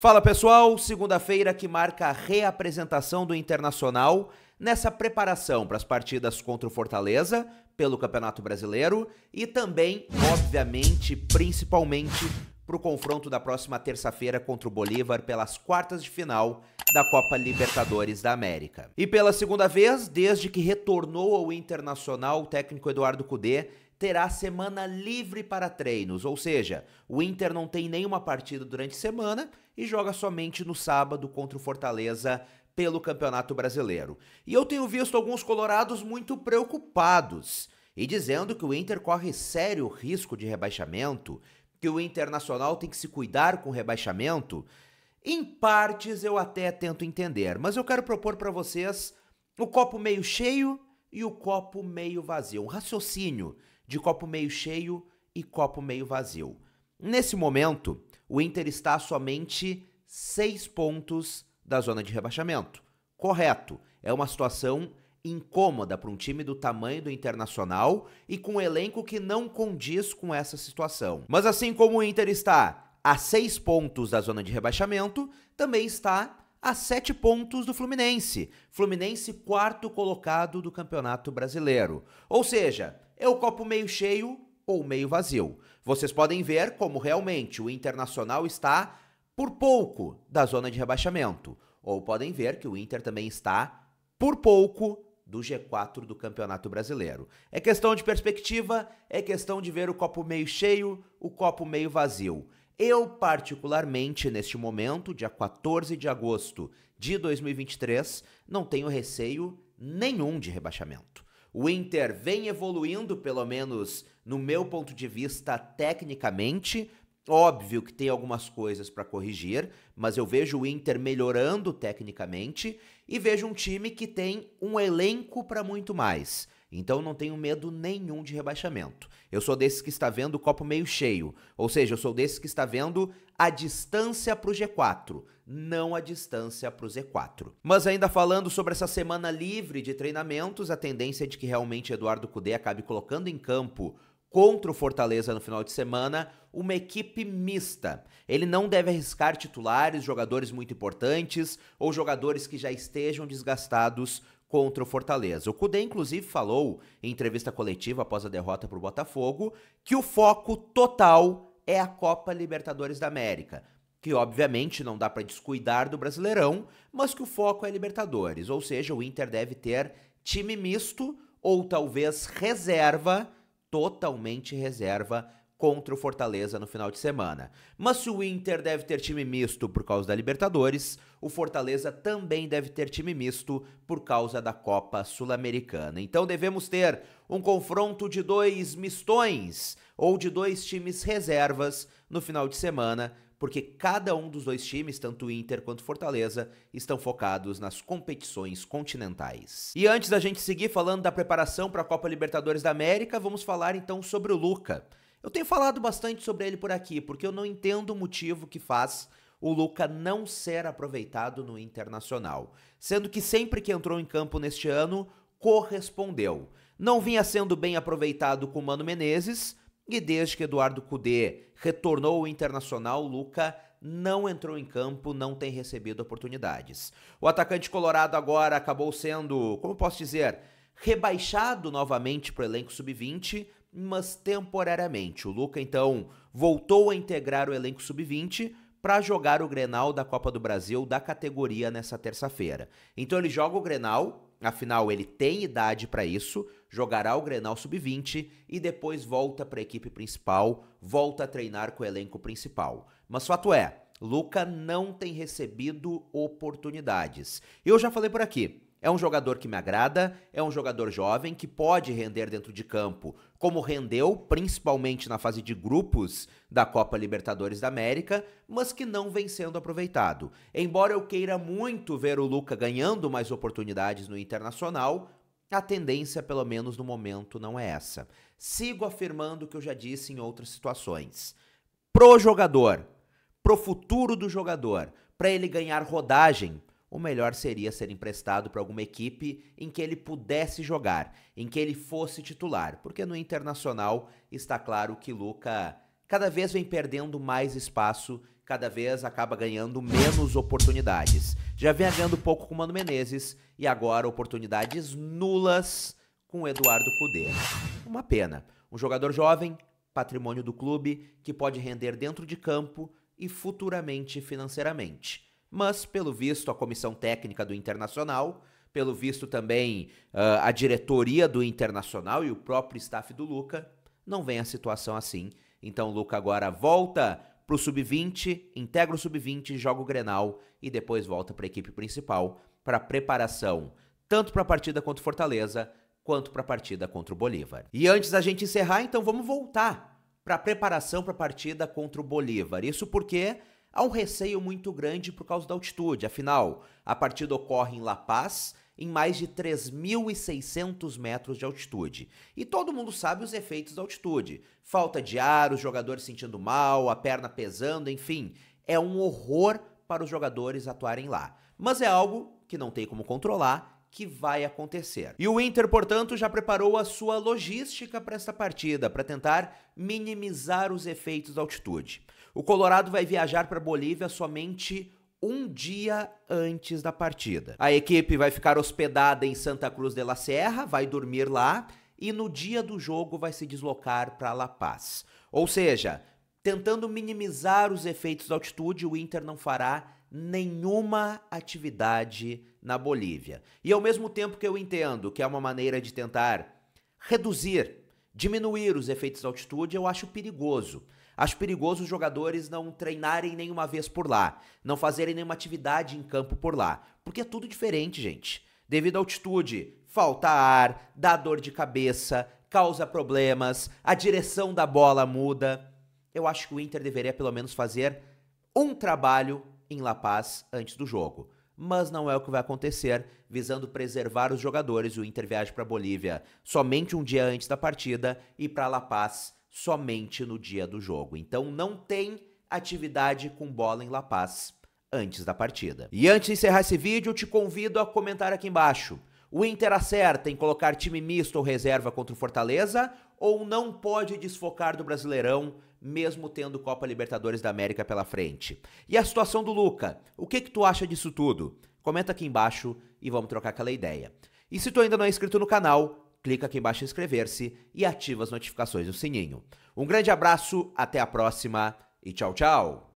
Fala pessoal, segunda-feira que marca a reapresentação do Internacional nessa preparação para as partidas contra o Fortaleza pelo Campeonato Brasileiro e também, obviamente, principalmente para o confronto da próxima terça-feira contra o Bolívar pelas quartas de final da Copa Libertadores da América. E pela segunda vez, desde que retornou ao Internacional, o técnico Eduardo Cudê terá semana livre para treinos, ou seja, o Inter não tem nenhuma partida durante a semana e joga somente no sábado contra o Fortaleza pelo Campeonato Brasileiro. E eu tenho visto alguns colorados muito preocupados e dizendo que o Inter corre sério risco de rebaixamento, que o Internacional tem que se cuidar com o rebaixamento. Em partes eu até tento entender, mas eu quero propor para vocês o copo meio cheio e o copo meio vazio, um raciocínio de copo meio cheio e copo meio vazio. Nesse momento, o Inter está a somente seis pontos da zona de rebaixamento. Correto, é uma situação incômoda para um time do tamanho do Internacional e com um elenco que não condiz com essa situação. Mas assim como o Inter está a seis pontos da zona de rebaixamento, também está a sete pontos do Fluminense. Fluminense quarto colocado do Campeonato Brasileiro. Ou seja, é o copo meio cheio ou meio vazio. Vocês podem ver como realmente o Internacional está por pouco da zona de rebaixamento, ou podem ver que o Inter também está por pouco do G4 do Campeonato Brasileiro. É questão de perspectiva, é questão de ver o copo meio cheio, o copo meio vazio. Eu, particularmente, neste momento, dia 14 de agosto de 2023, não tenho receio nenhum de rebaixamento. O Inter vem evoluindo, pelo menos no meu ponto de vista, tecnicamente. Óbvio que tem algumas coisas para corrigir, mas eu vejo o Inter melhorando tecnicamente e vejo um time que tem um elenco para muito mais. Então não tenho medo nenhum de rebaixamento. Eu sou desses que está vendo o copo meio cheio, ou seja, eu sou desses que está vendo a distância para o G4, não a distância para o Z4. Mas ainda falando sobre essa semana livre de treinamentos, a tendência é de que realmente Eduardo Cudê acabe colocando em campo contra o Fortaleza no final de semana, uma equipe mista. Ele não deve arriscar titulares, jogadores muito importantes ou jogadores que já estejam desgastados contra o Fortaleza. O Cudê, inclusive, falou em entrevista coletiva após a derrota para o Botafogo que o foco total é a Copa Libertadores da América. Que obviamente não dá para descuidar do Brasileirão, mas que o foco é Libertadores, ou seja, o Inter deve ter time misto ou talvez reserva, totalmente reserva contra o Fortaleza no final de semana. Mas se o Inter deve ter time misto por causa da Libertadores, o Fortaleza também deve ter time misto por causa da Copa Sul-Americana. Então devemos ter um confronto de dois mistões ou de dois times reservas no final de semana porque cada um dos dois times, tanto o Inter quanto o Fortaleza, estão focados nas competições continentais. E antes da gente seguir falando da preparação para a Copa Libertadores da América, vamos falar então sobre o Luca. Eu tenho falado bastante sobre ele por aqui, porque eu não entendo o motivo que faz o Luca não ser aproveitado no Internacional, sendo que sempre que entrou em campo neste ano, correspondeu. Não vinha sendo bem aproveitado com Mano Menezes, e desde que Eduardo Cudê retornou ao Internacional, o Luca não entrou em campo, não tem recebido oportunidades. O atacante colorado agora acabou sendo, como posso dizer, rebaixado novamente para o elenco sub-20, mas temporariamente. O Luca, então, voltou a integrar o elenco sub-20 para jogar o Grenal da Copa do Brasil da categoria nessa terça-feira. Então ele joga o Grenal, afinal ele tem idade para isso, jogará o Grenal sub-20 e depois volta para a equipe principal, volta a treinar com o elenco principal. Mas fato é, Luca não tem recebido oportunidades. Eu já falei por aqui, é um jogador que me agrada, é um jogador jovem que pode render dentro de campo, como rendeu principalmente na fase de grupos da Copa Libertadores da América, mas que não vem sendo aproveitado. Embora eu queira muito ver o Luca ganhando mais oportunidades no Internacional, a tendência, pelo menos no momento, não é essa. Sigo afirmando o que eu já disse em outras situações. Pro jogador, pro futuro do jogador, para ele ganhar rodagem, o melhor seria ser emprestado para alguma equipe em que ele pudesse jogar, em que ele fosse titular, porque no internacional está claro que Luca cada vez vem perdendo mais espaço, cada vez acaba ganhando menos oportunidades. Já vem ganhando pouco com Mano Menezes e agora oportunidades nulas com Eduardo Cudê. Uma pena. Um jogador jovem, patrimônio do clube, que pode render dentro de campo e futuramente financeiramente. Mas, pelo visto, a comissão técnica do Internacional, pelo visto também uh, a diretoria do Internacional e o próprio staff do Luca, não vem a situação assim. Então o Luca agora volta para o sub-20, integra o sub-20, joga o Grenal e depois volta para a equipe principal para preparação, tanto para a partida contra o Fortaleza, quanto para a partida contra o Bolívar. E antes da gente encerrar, então vamos voltar para a preparação para a partida contra o Bolívar. Isso porque Há um receio muito grande por causa da altitude, afinal, a partida ocorre em La Paz, em mais de 3.600 metros de altitude. E todo mundo sabe os efeitos da altitude: falta de ar, os jogadores sentindo mal, a perna pesando, enfim. É um horror para os jogadores atuarem lá. Mas é algo que não tem como controlar que vai acontecer. E o Inter, portanto, já preparou a sua logística para esta partida, para tentar minimizar os efeitos da altitude. O Colorado vai viajar para Bolívia somente um dia antes da partida. A equipe vai ficar hospedada em Santa Cruz de la Serra, vai dormir lá e no dia do jogo vai se deslocar para La Paz. Ou seja, tentando minimizar os efeitos da altitude, o Inter não fará nenhuma atividade na Bolívia. E ao mesmo tempo que eu entendo que é uma maneira de tentar reduzir, diminuir os efeitos da altitude, eu acho perigoso. Acho perigoso os jogadores não treinarem nenhuma vez por lá, não fazerem nenhuma atividade em campo por lá, porque é tudo diferente, gente. Devido à altitude, falta ar, dá dor de cabeça, causa problemas, a direção da bola muda. Eu acho que o Inter deveria pelo menos fazer um trabalho em La Paz antes do jogo. Mas não é o que vai acontecer, visando preservar os jogadores. O Inter viaja para Bolívia somente um dia antes da partida e para La Paz somente no dia do jogo. Então não tem atividade com bola em La Paz antes da partida. E antes de encerrar esse vídeo, te convido a comentar aqui embaixo. O Inter acerta em colocar time misto ou reserva contra o Fortaleza ou não pode desfocar do Brasileirão mesmo tendo Copa Libertadores da América pela frente. E a situação do Luca? O que, que tu acha disso tudo? Comenta aqui embaixo e vamos trocar aquela ideia. E se tu ainda não é inscrito no canal, clica aqui embaixo em inscrever-se e ativa as notificações do sininho. Um grande abraço, até a próxima e tchau, tchau!